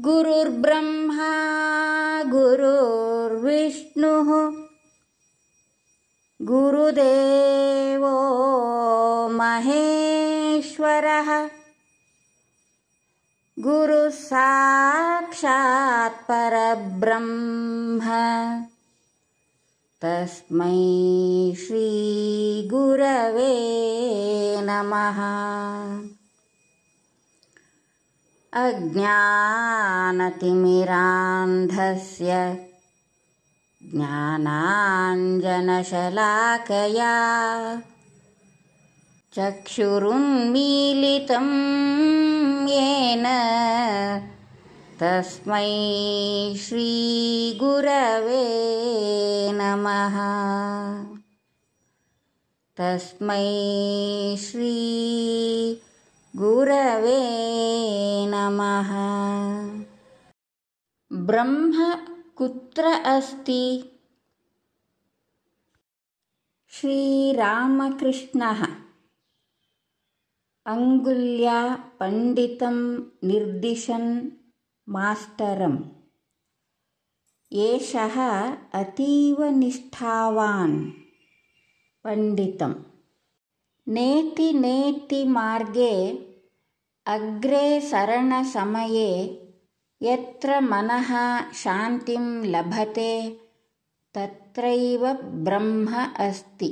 गुरुर्ब्रह्मा गुरुर्विष्णुः गुरुदेवो महेश्वरः परब्रह्म तस्मै श्रीगुरवे नमः अज्ञानतिमिरान्धस्य ज्ञानाञ्जनशलाकया चक्षुरुन्मीलितं येन तस्मै श्रीगुरवे नमः तस्मै श्री गुरवे नमः ब्रह्म कुत्र अस्ति श्रीरामकृष्णः अङ्गुल्या पण्डितं निर्दिशन् मास्टरम् एषः अतीवनिष्ठावान् पण्डितम् नेति नेति मार्गे अग्रे सरणसमये यत्र मनः शान्तिं लभते तत्रैव ब्रह्म अस्ति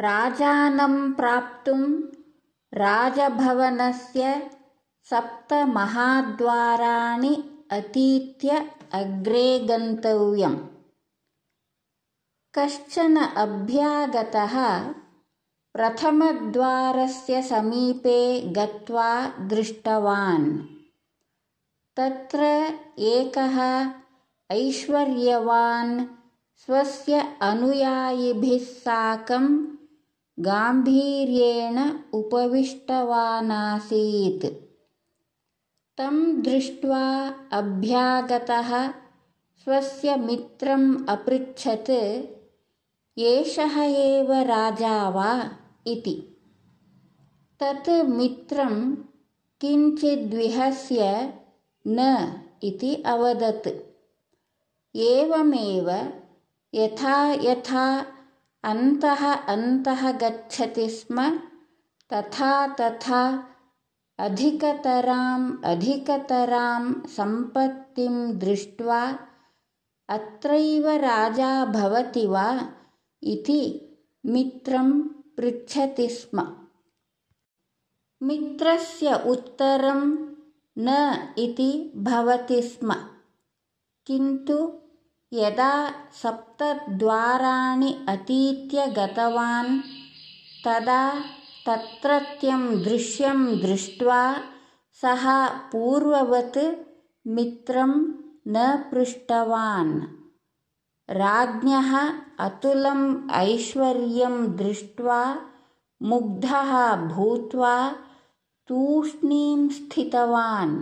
राजानं प्राप्तुं राजभवनस्य सप्तमहाद्वाराणि अतीत्य अग्रे गन्तव्यम् कश्चन अभ्यागतः प्रथमद्वारस्य समीपे गत्वा दृष्टवान् तत्र एकः ऐश्वर्यवान् स्वस्य अनुयायिभिः साकं गाम्भीर्येण उपविष्टवान् आसीत् तं दृष्ट्वा अभ्यागतः स्वस्य मित्रम् अपृच्छत् एषः एव राजा वा इति तत् मित्रं किञ्चिद्विहस्य न इति अवदत् एवमेव यथा यथा अन्तः अन्तः गच्छति स्म तथा तथा अधिकतराम् अधिकतरां सम्पत्तिं दृष्ट्वा अत्रैव राजा भवति वा इति मित्रं पृच्छति स्म मित्रस्य उत्तरं न इति भवति स्म किन्तु यदा सप्तद्वाराणि अतीत्य गतवान् तदा तत्रत्यं दृश्यं दृष्ट्वा सः पूर्ववत् मित्रं न पृष्टवान् राज्ञः अतुलम् ऐश्वर्यं दृष्ट्वा मुग्धः भूत्वा तूष्णीं स्थितवान्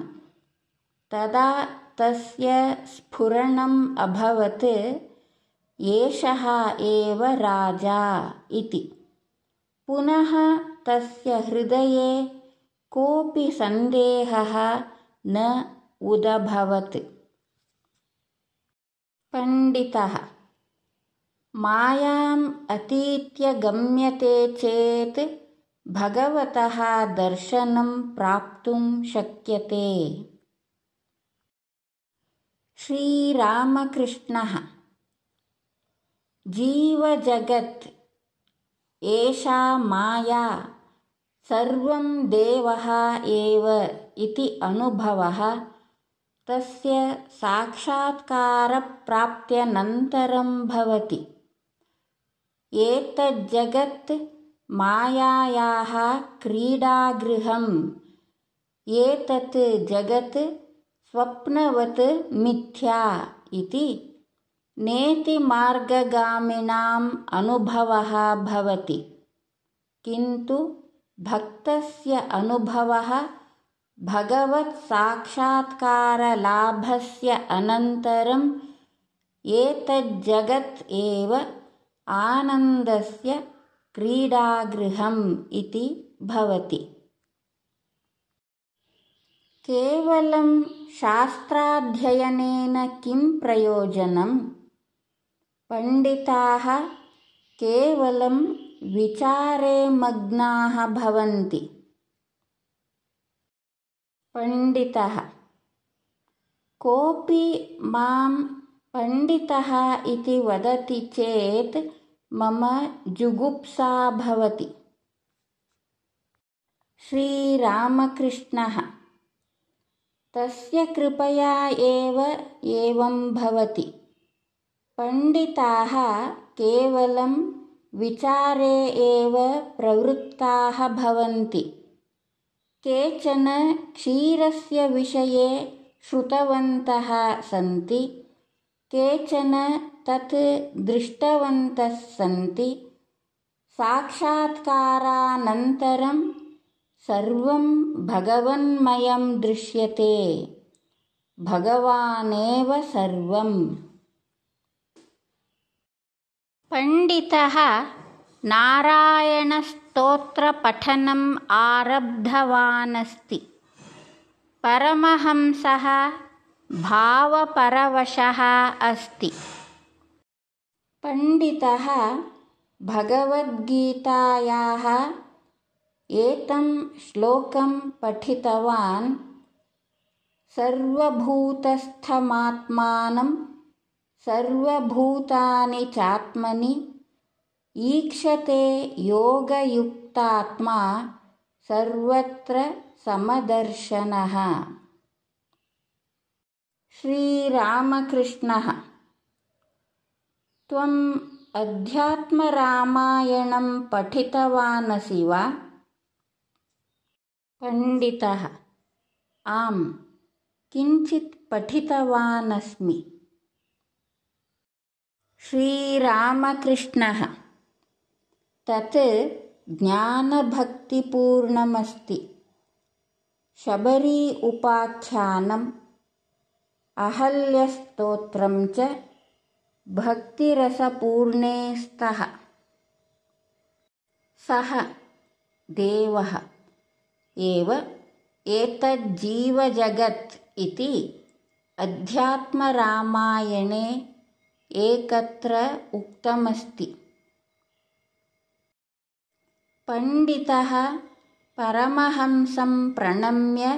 तदा तस्य स्फुरणम् अभवत् एषः एव राजा इति पुनः तस्य हृदये कोऽपि सन्देहः न उदभवत् पण्डितः मायाम् अतीत्य गम्यते चेत् भगवतः दर्शनं प्राप्तुं शक्यते श्रीरामकृष्णः जीवजगत् एषा माया सर्वं देवः एव इति अनुभवः तस्य साक्षात्कारप्राप्त्यनन्तरं भवति एतज्जगत् मायायाः क्रीडागृहम् एतत् जगत् स्वप्नवत् मिथ्या इति नेतिमार्गगामिनाम् अनुभवः भवति किन्तु भक्तस्य अनुभवः भगवत्साक्षात्कारलाभस्य अनन्तरम् एतज्जगत् एव आनन्दस्य क्रीडागृहम् इति भवति केवलं शास्त्राध्ययनेन किं प्रयोजनं पण्डिताः केवलं विचारे मग्नाः भवन्ति पण्डितः कोपि मां पण्डितः इति वदति चेत् मम जुगुप्सा भवति श्रीरामकृष्णः तस्य कृपया एव एवं भवति पण्डिताः केवलं विचारे एव प्रवृत्ताः भवन्ति केचन क्षीरस्य विषये श्रुतवन्तः सन्ति केचन तत् दृष्टवन्तः सन्ति साक्षात्कारानन्तरं सर्वं भगवन्मयं दृश्यते भगवानेव सर्वम् पण्डितः नारायणस्तोत्रपठनम् आरब्धवानस्ति परमहंसः भावपरवशः अस्ति पण्डितः भगवद्गीतायाः एतं श्लोकं पठितवान् सर्वभूतस्थमात्मानं सर्वभूतानि चात्मनि ईक्षते योगयुक्तात्मा सर्वत्र समदर्शनः श्रीरामकृष्णः त्वम् अध्यात्मरामायणं पठितवानसि वा पण्डितः आम् किञ्चित् पठितवानस्मि श्रीरामकृष्णः तत् ज्ञानभक्तिपूर्णमस्ति शबरी उपाख्यानम् अहल्यस्तोत्रं च भक्तिरसपूर्णे स्तः सः देवः एव एतज्जीवजगत् इति अध्यात्मरामायणे एकत्र उक्तमस्ति पण्डितः परमहंसं प्रणम्य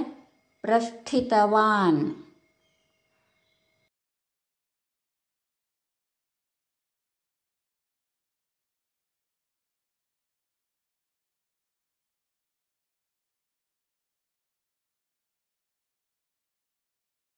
प्रस्थितवान्